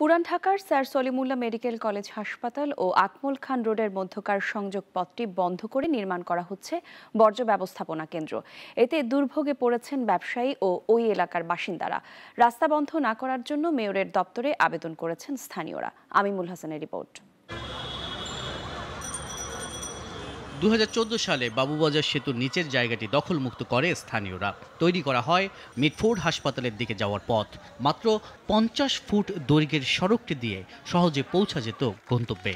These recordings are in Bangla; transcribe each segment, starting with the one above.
পুরান ঢাকার স্যার সলিমুল্লাহ মেডিকেল কলেজ হাসপাতাল ও আকমল খান রোডের মধ্যকার সংযোগ পথটি বন্ধ করে নির্মাণ করা হচ্ছে বর্জ্য ব্যবস্থাপনা কেন্দ্র এতে দুর্ভোগে পড়েছেন ব্যবসায়ী ও ওই এলাকার বাসিন্দারা রাস্তা বন্ধ না করার জন্য মেয়রের দপ্তরে আবেদন করেছেন স্থানীয়রা আমিমুল হাসানের রিপোর্ট দু সালে বাবুবাজার সেতুর নিচের জায়গাটি দখলমুক্ত করে স্থানীয়রা তৈরি করা হয় মিটফোর্ড হাসপাতালের দিকে যাওয়ার পথ মাত্র পঞ্চাশ ফুট দৈর্ঘ্যের সড়কটি দিয়ে সহজে পৌঁছা যেত গন্তব্যে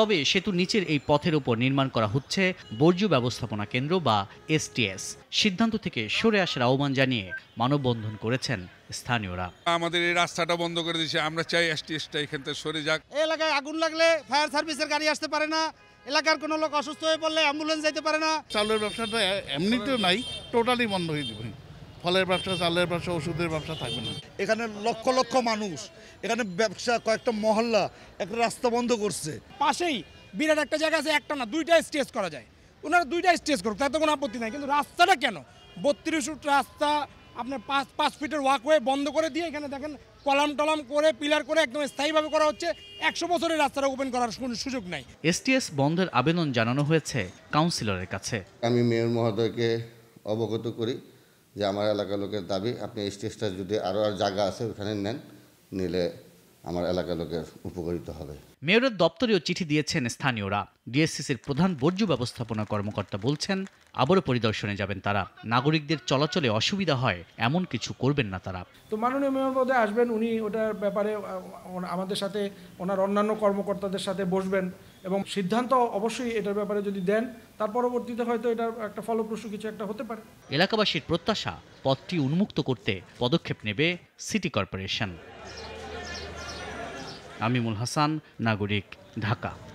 তবে সেতু নিচের এই পথের ওপর নির্মাণ করা হচ্ছে বর্জ্য ব্যবস্থাপনা কেন্দ্র বা এসটিএস সিদ্ধান্ত থেকে সরে আসার আহ্বান জানিয়ে মানববন্ধন করেছেন স্থানীয়রা আমাদের এই রাস্তাটা বন্ধ করে দিয়েছে আমরা চাই এসটিএসটা এখান থেকে সরে যাক এলাকায় আগুন লাগলে ফায়ার সার্ভিসের গাড়ি আসতে পারে না এলাকার কোনো লোক অসুস্থ হয়ে পড়লে অ্যাম্বুলেন্স যেতে পারে না চালের ব্যবসাটা এমনিতেও নাই টোটালি বন্ধ হয়ে দেবে ফলের ব্যবসা চালের ব্যবসা ওষুধের ব্যবসা থাকবে না এখানে লক্ষ লক্ষ মানুষ এখানে ব্যবসা কয়েকটা মহল্লা একটা রাস্তা বন্ধ করছে পাশেই বিরাট একটা জায়গা আছে একটা না দুইটা স্টেজ করা যায় ওনারা দুইটা স্টেজ করুক তাতে কোনো আপত্তি নাই কিন্তু রাস্তাটা কেন বত্রিশ ফুট রাস্তা আপনার পাঁচ পাঁচ ফিটের ওয়াকওয়ে বন্ধ করে দিয়ে এখানে দেখেন কলাম টলাম করে পিলার করে একদম স্থায়ীভাবে করা হচ্ছে একশো বছরের রাস্তাটা ওপেন করার কোনো সুযোগ নাই এসটিএস বন্ধের আবেদন জানানো হয়েছে কাউন্সিলরের কাছে আমি মেয়র মহোদয়কে অবগত করি যে আমার এলাকার লোকের দাবি আপনি এই স্টেজটা যদি আরও আর জায়গা আছে ওখানে নেন নিলে আমার এলাকার লোকের উপকারিত হবে মেয়রের দপ্তরেও চিঠি দিয়েছেন স্থানীয়রা ডিএসসিসির প্রধান বর্জ্য ব্যবস্থাপনা কর্মকর্তা বলছেন আবারও পরিদর্শনে যাবেন তারা নাগরিকদের চলাচলে অসুবিধা হয় এমন কিছু করবেন না তারা তো মাননীয় মেয়র পদে আসবেন উনি ওটার ব্যাপারে আমাদের সাথে ওনার অন্যান্য কর্মকর্তাদের সাথে বসবেন এবং সিদ্ধান্ত অবশ্যই এটার ব্যাপারে যদি দেন তার পরবর্তীতে হয়তো এটার একটা ফলপ্রসূ কিছু একটা হতে পারে এলাকাবাসীর প্রত্যাশা পথটি উন্মুক্ত করতে পদক্ষেপ নেবে সিটি কর্পোরেশন আমিমুল হাসান নাগরিক ঢাকা